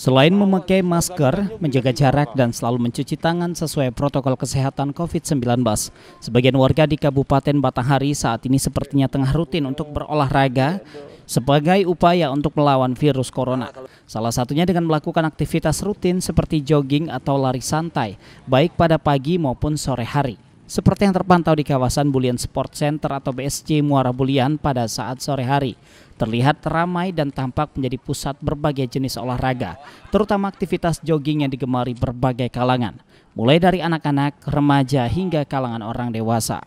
Selain memakai masker, menjaga jarak, dan selalu mencuci tangan sesuai protokol kesehatan COVID-19, sebagian warga di Kabupaten Batanghari saat ini sepertinya tengah rutin untuk berolahraga sebagai upaya untuk melawan virus corona. Salah satunya dengan melakukan aktivitas rutin seperti jogging atau lari santai, baik pada pagi maupun sore hari seperti yang terpantau di kawasan Bulian Sport Center atau BSC Muara Bulian pada saat sore hari. Terlihat ramai dan tampak menjadi pusat berbagai jenis olahraga, terutama aktivitas jogging yang digemari berbagai kalangan, mulai dari anak-anak, remaja hingga kalangan orang dewasa.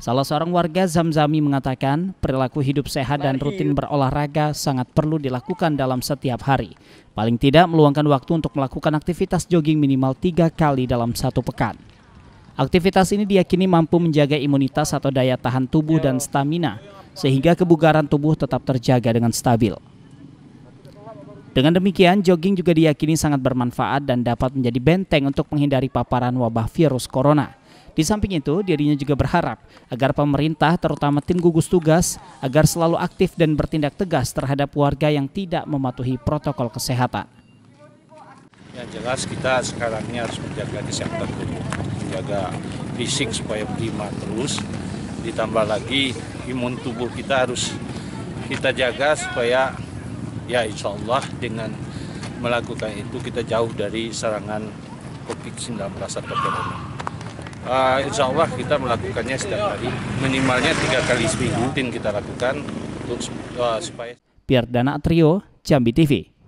Salah seorang warga Zamzami mengatakan perilaku hidup sehat dan rutin berolahraga sangat perlu dilakukan dalam setiap hari. Paling tidak meluangkan waktu untuk melakukan aktivitas jogging minimal tiga kali dalam satu pekan. Aktivitas ini diyakini mampu menjaga imunitas atau daya tahan tubuh dan stamina, sehingga kebugaran tubuh tetap terjaga dengan stabil. Dengan demikian, jogging juga diyakini sangat bermanfaat dan dapat menjadi benteng untuk menghindari paparan wabah virus corona. Di samping itu, dirinya juga berharap agar pemerintah, terutama tim gugus tugas, agar selalu aktif dan bertindak tegas terhadap warga yang tidak mematuhi protokol kesehatan. Yang jelas kita sekarang ini harus menjaga kesehatan dulu, menjaga fisik supaya prima terus. Ditambah lagi imun tubuh kita harus kita jaga supaya ya insya Allah dengan melakukan itu kita jauh dari serangan COVID-19 atau corona. Uh, insya Allah kita melakukannya setiap hari, minimalnya tiga kali seminggu rutin kita lakukan untuk uh, supaya. Pierdana Trio, Jambi TV.